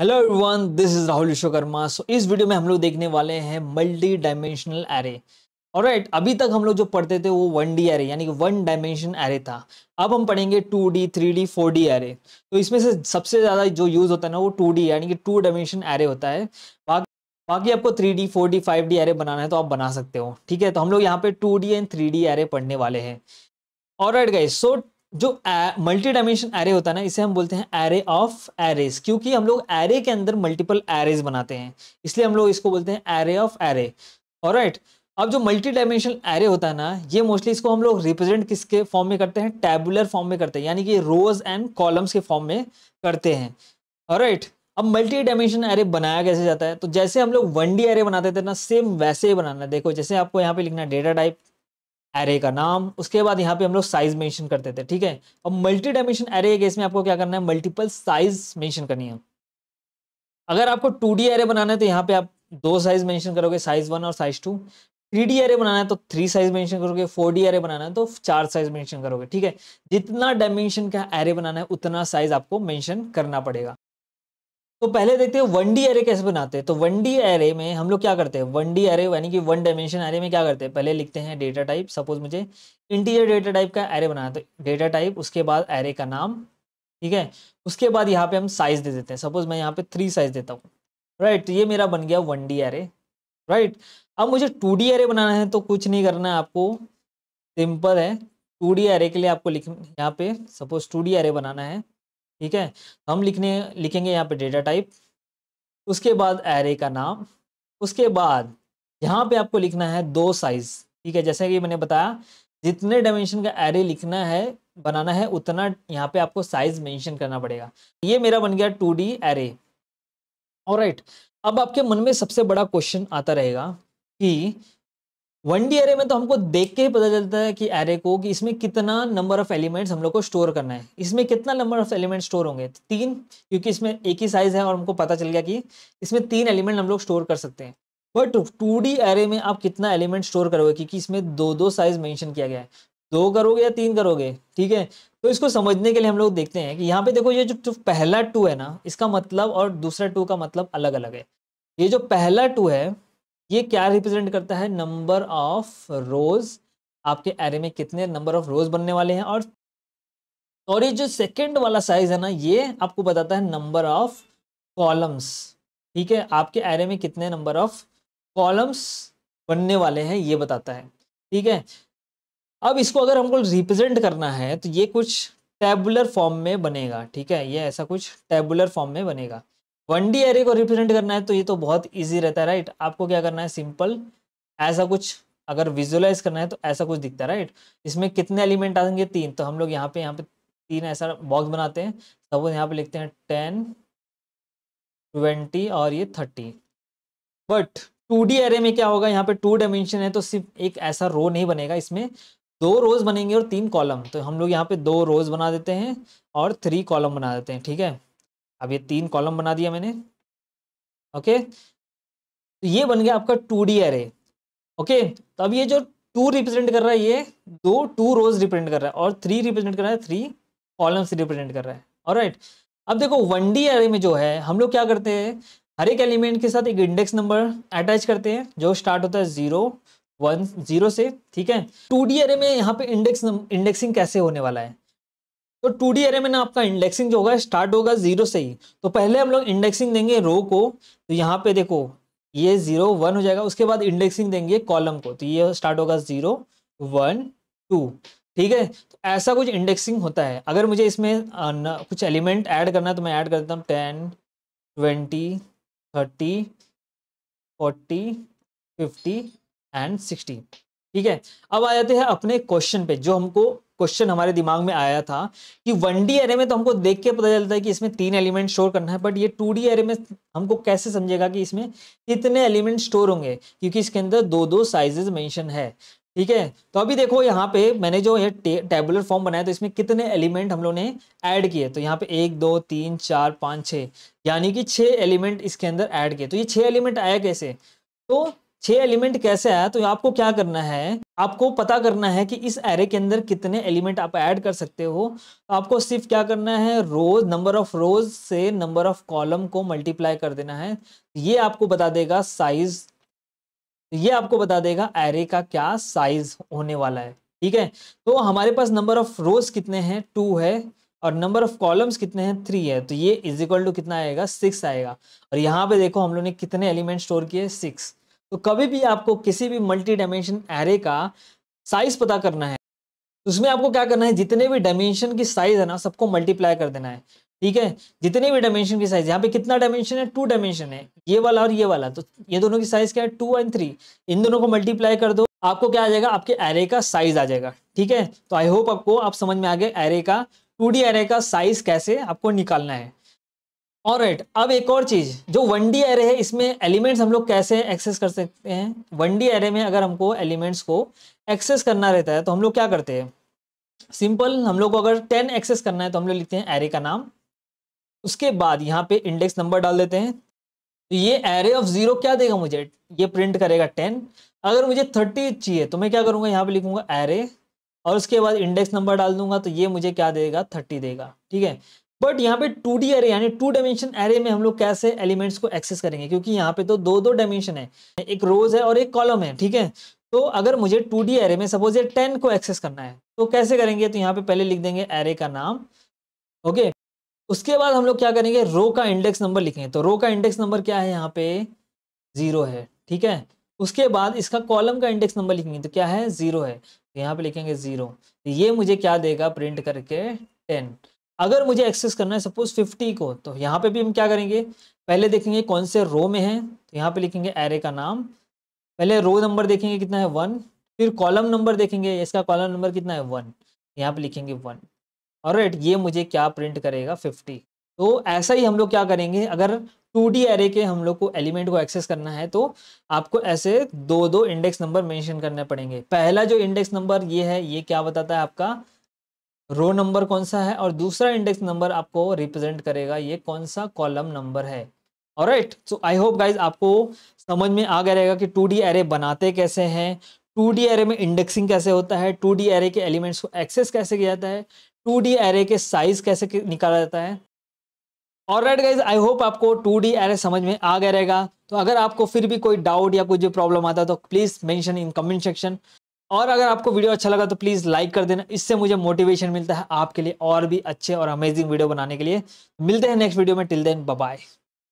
hello everyone this is Rahul Vishwakarma so इस वीडियो में हम लोग देखने वाले हैं मल्टी डायमेंशनल एरे और राइट अभी तक हम लोग जो पढ़ते थे वो वन डी एरे यानी कि वन डायमेंशन एरे था अब हम पढ़ेंगे two D three D four D array तो इसमें से सबसे ज़्यादा जो यूज़ होता है ना वो टू डी यानी कि टू डायमेंशन एरे होता है बाकी बाकी आपको three D four D five D array बनाना है तो आप बना सकते हो ठीक है तो हम लोग यहाँ पे two D and three D array पढ़ने वाले हैं और राइट गाइज सो जो मल्टी डायमेंशन एरे होता है ना इसे हम बोलते हैं एरे ऑफ एरेज क्योंकि हम लोग एरे के अंदर मल्टीपल एरेज बनाते हैं इसलिए हम लोग इसको बोलते हैं एरे ऑफ एरे और अब जो मल्टी डायमेंशनल एरे होता है ना ये मोस्टली इसको हम लोग रिप्रेजेंट किसके फॉर्म में करते हैं टैबुलर फॉर्म में करते हैं यानी कि रोज एंड कॉलम्स के फॉर्म में करते हैं और अब मल्टी डायमेंशन एरे बनाया कैसे जाता है तो जैसे हम लोग वन डी एरे बनाते थे ना सेम वैसे ही बनाना देखो जैसे आपको यहाँ पे लिखना डेटा टाइप एरे का नाम उसके बाद यहाँ पे हम लोग साइज मेंशन करते थे ठीक है अब मल्टी डायमेंशन एरे के केस में आपको क्या करना है मल्टीपल साइज मेंशन करनी है अगर आपको टू डी एरे बनाना है तो यहाँ पे आप दो साइज मेंशन करोगे साइज वन और size two three D array बनाना है तो थ्री साइज मेंशन करोगे फोर डी एरे बनाना है तो चार साइज मेंशन करोगे ठीक है जितना डायमेंशन का एरे बनाना है उतना साइज आपको मेंशन करना पड़ेगा तो पहले देखते हैं वन डी एरे कैसे बनाते हैं तो वन डी एरे में हम लोग क्या करते हैं वन डी एरे यानी कि वन डायमेंशन एरे में क्या करते हैं पहले लिखते हैं डेटा टाइप सपोज मुझे इंटीजर डेटा टाइप का एरे बनाना तो डेटा टाइप उसके बाद एरे का नाम ठीक है उसके बाद यहाँ पे हम साइज दे देते हैं सपोज मैं यहाँ पे थ्री साइज देता हूँ राइट तो ये मेरा बन गया वन डी एरे राइट अब मुझे टू डी एरे बनाना है तो कुछ नहीं करना है आपको सिंपल है टू डी एरे के लिए आपको लिख यहाँ पे सपोज टू डी एरे बनाना है ठीक है हम लिखने लिखेंगे यहाँ पे डेटा टाइप उसके बाद एरे का नाम उसके बाद यहाँ पे आपको लिखना है दो साइज ठीक है जैसे कि मैंने बताया जितने डायमेंशन का एरे लिखना है बनाना है उतना यहाँ पे आपको साइज मेंशन करना पड़ेगा ये मेरा बन गया टू डी एरे और राइट अब आपके मन में सबसे बड़ा क्वेश्चन आता रहेगा कि वन डी एरे में तो हमको देख के ही पता चलता है कि एरे को कि इसमें कितना नंबर ऑफ एलिमेंट्स हम लोग को स्टोर करना है इसमें कितना नंबर ऑफ एलिमेंट स्टोर होंगे तीन क्योंकि इसमें एक ही साइज है और हमको पता चल गया कि इसमें तीन एलिमेंट हम लोग स्टोर कर सकते हैं बट टू डी एरे में आप कितना एलिमेंट स्टोर करोगे क्योंकि इसमें दो दो साइज मैंशन किया गया है दो करोगे या तीन करोगे ठीक है तो इसको समझने के लिए हम लोग देखते हैं कि यहाँ पे देखो ये जो तो पहला टू है ना इसका मतलब और दूसरा टू का मतलब अलग अलग है ये जो पहला टू है ये क्या रिप्रेजेंट करता है नंबर ऑफ रोज आपके एरे में कितने नंबर ऑफ रोज बनने वाले हैं और और ये जो सेकंड वाला साइज है ना ये आपको बताता है नंबर ऑफ कॉलम्स ठीक है आपके एरे में कितने नंबर ऑफ कॉलम्स बनने वाले हैं ये बताता है ठीक है अब इसको अगर हमको रिप्रेजेंट करना है तो ये कुछ टेबुलर फॉर्म में बनेगा ठीक है ये ऐसा कुछ टेबुलर फॉर्म में बनेगा वन डी एरे को रिप्रेजेंट करना है तो ये तो बहुत ईजी रहता है राइट आपको क्या करना है सिंपल ऐसा कुछ अगर विजुअलाइज करना है तो ऐसा कुछ दिखता है राइट इसमें कितने एलिमेंट आएंगे तीन तो हम लोग यहाँ पे यहाँ पे तीन ऐसा बॉक्स बनाते हैं सपोज यहाँ पे लिखते हैं टेन ट्वेंटी और ये thirty but two D array में क्या होगा यहाँ पे टू डायमेंशन है तो सिर्फ एक ऐसा रो नहीं बनेगा इसमें दो रोज बनेंगे और तीन कॉलम तो हम लोग यहाँ पे दो रोज बना देते हैं और थ्री कॉलम बना देते हैं ठीक है अब ये तीन कॉलम बना दिया मैंने ओके तो ये बन गया आपका टू डी एरे ओके तो अब ये जो टू रिप्रेजेंट कर रहा है ये दो टू रोज रिप्रेजेंट कर रहा है और थ्री रिप्रेजेंट कर रहा है थ्री कॉलम्स रिप्रेजेंट कर रहा है और राइट अब देखो वन डी एरे में जो है हम लोग क्या करते हैं हर एक एलिमेंट के साथ एक इंडेक्स नंबर अटैच करते हैं जो स्टार्ट होता है जीरो वन जीरो से ठीक है टू डी एरे में यहाँ पे इंडेक्स इंडेक्सिंग कैसे होने वाला है तो टू डी एरे में ना आपका इंडेक्सिंग जो होगा स्टार्ट होगा जीरो से ही तो पहले हम लोग इंडेक्सिंग देंगे रो को तो यहाँ पे देखो ये जीरो वन हो जाएगा उसके बाद इंडेक्सिंग देंगे कॉलम को तो ये स्टार्ट होगा जीरो वन टू ठीक है तो ऐसा कुछ इंडेक्सिंग होता है अगर मुझे इसमें न कुछ एलिमेंट ऐड करना है तो मैं ऐड कर देता हूँ ten twenty thirty forty fifty and sixty ठीक है अब आ जाते हैं अपने क्वेश्चन पे जो हमको क्वेश्चन हमारे दिमाग में आया था कि वन डी एरे में तो हमको देख के पता चलता है कि इसमें तीन एलिमेंट स्टोर करना है बट ये टू डी एरे में हमको कैसे समझेगा कि इसमें कितने एलिमेंट स्टोर होंगे क्योंकि इसके अंदर दो दो साइजेज मेंशन है ठीक है तो अभी देखो यहाँ पे मैंने जो ये टेबुलर फॉर्म बनाया तो इसमें कितने एलिमेंट हम लोग ने ऐड किए तो यहाँ पे एक दो तीन चार पाँच छः यानी कि छः एलिमेंट इसके अंदर ऐड किए तो ये छः एलिमेंट आया कैसे तो छह एलिमेंट कैसे आया तो आपको क्या करना है आपको पता करना है कि इस एरे के अंदर कितने एलिमेंट आप ऐड कर सकते हो तो आपको सिर्फ क्या करना है रोज नंबर ऑफ रोज से नंबर ऑफ कॉलम को मल्टीप्लाई कर देना है ये आपको बता देगा साइज ये आपको बता देगा एरे का क्या साइज होने वाला है ठीक है तो हमारे पास नंबर ऑफ रोज कितने हैं टू है और नंबर ऑफ कॉलम्स कितने हैं थ्री है तो ये इज इक्वल टू कितना आएगा सिक्स आएगा और यहाँ पे देखो हम लोग ने कितने एलिमेंट स्टोर किए सिक्स तो कभी भी आपको किसी भी मल्टी डायमेंशन एरे का साइज पता करना है उसमें आपको क्या करना है जितने भी डायमेंशन की साइज है ना सबको मल्टीप्लाई कर देना है ठीक है जितने भी डायमेंशन की साइज यहाँ पे कितना डायमेंशन है टू डायमेंशन है ये वाला और ये वाला तो ये दोनों की साइज क्या है टू एंड थ्री इन दोनों को मल्टीप्लाई कर दो आपको क्या आ जाएगा आपके एरे का साइज आ जाएगा ठीक है तो आई होप आपको आप समझ में आ गए एरे का टू एरे का साइज कैसे आपको निकालना है और राइट अब एक और चीज़ जो वन डी एरे है इसमें एलिमेंट्स हम लोग कैसे एक्सेस कर सकते हैं वन डी एरे में अगर हमको एलिमेंट्स को एक्सेस करना रहता है तो हम लोग क्या करते हैं सिंपल हम लोग को अगर टेन एक्सेस करना है तो हम लोग लिखते हैं एरे का नाम उसके बाद यहाँ पे इंडेक्स नंबर डाल देते हैं तो ये एरे ऑफ जीरो क्या देगा मुझे ये प्रिंट करेगा टेन अगर मुझे थर्टी चाहिए तो मैं क्या करूँगा यहाँ पे लिखूंगा एरे और उसके बाद इंडेक्स नंबर डाल दूंगा तो ये मुझे क्या देगा थर्टी देगा ठीक है बट यहाँ पे टू डी एरे यानी टू डायमेंशन एरे में हम लोग कैसे एलिमेंट्स को एक्सेस करेंगे क्योंकि यहाँ पे तो दो दो डायमेंशन है एक रोज है और एक कॉलम है ठीक है तो अगर मुझे टू डी एरे में सपोज ये टेन को एक्सेस करना है तो कैसे करेंगे तो यहाँ पे पहले लिख देंगे एरे का नाम ओके उसके बाद हम लोग क्या करेंगे रो का इंडेक्स नंबर लिखेंगे तो रो का इंडेक्स नंबर क्या है यहाँ पे जीरो है ठीक है उसके बाद इसका कॉलम का इंडेक्स नंबर लिखेंगे तो क्या है जीरो है तो यहाँ पे लिखेंगे जीरो ये मुझे क्या देगा प्रिंट करके टेन अगर मुझे एक्सेस करना है सपोज 50 को तो यहाँ पे भी हम क्या करेंगे पहले देखेंगे कौन से रो में है तो यहाँ पे लिखेंगे एरे का नाम पहले रो नंबर देखेंगे कितना है वन फिर कॉलम नंबर देखेंगे इसका कॉलम नंबर कितना है वन यहाँ पे लिखेंगे वन और राइट ये मुझे क्या प्रिंट करेगा फिफ्टी तो ऐसा ही हम लोग क्या करेंगे अगर टू डी एरे के हम लोग को एलिमेंट को एक्सेस करना है तो आपको ऐसे दो दो इंडेक्स नंबर मेंशन करने पड़ेंगे पहला जो इंडेक्स नंबर ये है ये क्या बताता है आपका रो नंबर कौन सा है और दूसरा इंडेक्स नंबर आपको रिप्रेजेंट करेगा ये कौन सा कॉलम नंबर है और right so I hope guys आपको समझ में आ गया रहेगा कि टू डी एरे बनाते कैसे हैं टू डी एरे में इंडेक्सिंग कैसे होता है टू डी एरे के एलिमेंट्स को एक्सेस कैसे किया जाता है टू डी एरे के साइज कैसे निकाला जाता है और राइट गाइज आई होप आपको टू डी एरे समझ में आ गया रहेगा तो अगर आपको फिर भी कोई डाउट या कुछ भी प्रॉब्लम आता है तो please mention in comment section और अगर आपको वीडियो अच्छा लगा तो प्लीज़ लाइक कर देना इससे मुझे मोटिवेशन मिलता है आपके लिए और भी अच्छे और अमेजिंग वीडियो बनाने के लिए मिलते हैं नेक्स्ट वीडियो में टिल देन बाय